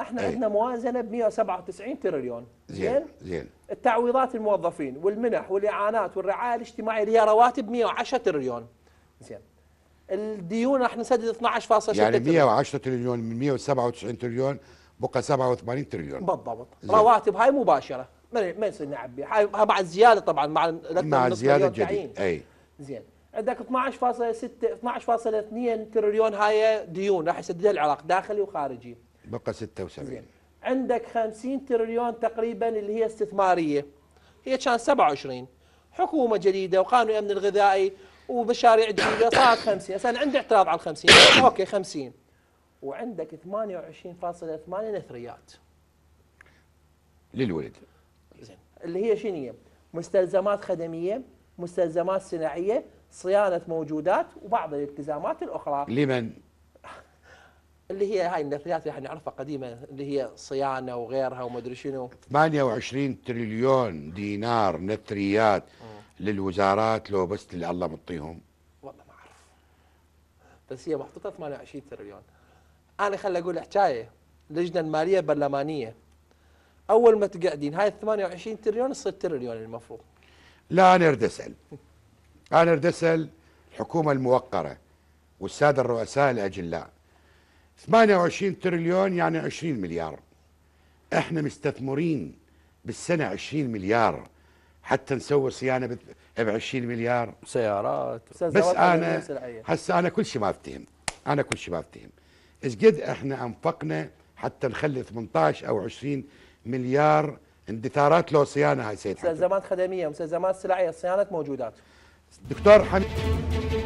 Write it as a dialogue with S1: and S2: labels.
S1: احنا إيه. عندنا موازنه ب 197 تريليون زين زين التعويضات الموظفين والمنح والاعانات والرعايه الاجتماعيه اللي هي رواتب 110 تريليون زين الديون راح نسدد 12.6 يعني
S2: 110 تريليون من 197 تريليون بقى 87 تريليون
S1: بالضبط رواتب هاي مباشره ما ما يصير نعبي هاي مع الزياده طبعا مع مع الزياده الجديد اي زين عندك 12.6 12.2 تريليون هاي ديون راح يسددها العراق داخلي وخارجي
S2: بقى 76
S1: عندك 50 تريليون تقريبا اللي هي استثماريه هي كان 27 حكومه جديده وقانون الامن الغذائي ومشاريع جديده صارت 50 هسه انا عندي اعتراض على ال 50 اوكي 50 وعندك 28.8 نثريات للولد زين اللي هي شنو هي؟ مستلزمات خدميه مستلزمات صناعيه صيانه موجودات وبعض الالتزامات الاخرى لمن اللي هي هاي النفايات اللي احنا نعرفها قديمه اللي هي صيانه وغيرها ادري شنو
S2: 28 تريليون دينار نثريات للوزارات لو بس الله مطيهم
S1: والله ما اعرف بس هي محطوطه 28 تريليون انا خل اقول حكايه لجنه ماليه برلمانيه اول ما تقعدين هاي ال 28 تريليون تصير تريليون المفروض
S2: لا انا اريد اسال انا اريد اسال الحكومه الموقره والساده الرؤساء الاجلاء 28 تريليون يعني 20 مليار احنا مستثمرين بالسنة 20 مليار حتى نسوي صيانة ب 20 مليار سيارات بس انا هسه انا كل شيء ما افتهم انا كل شيء ما افتهم ايش قد احنا انفقنا حتى نخلي 18 او 20 مليار اندثارات لو صيانه هاي سيد مستلزمات
S1: خدميه مستلزمات سلعيه صيانه موجودات
S2: دكتور حميد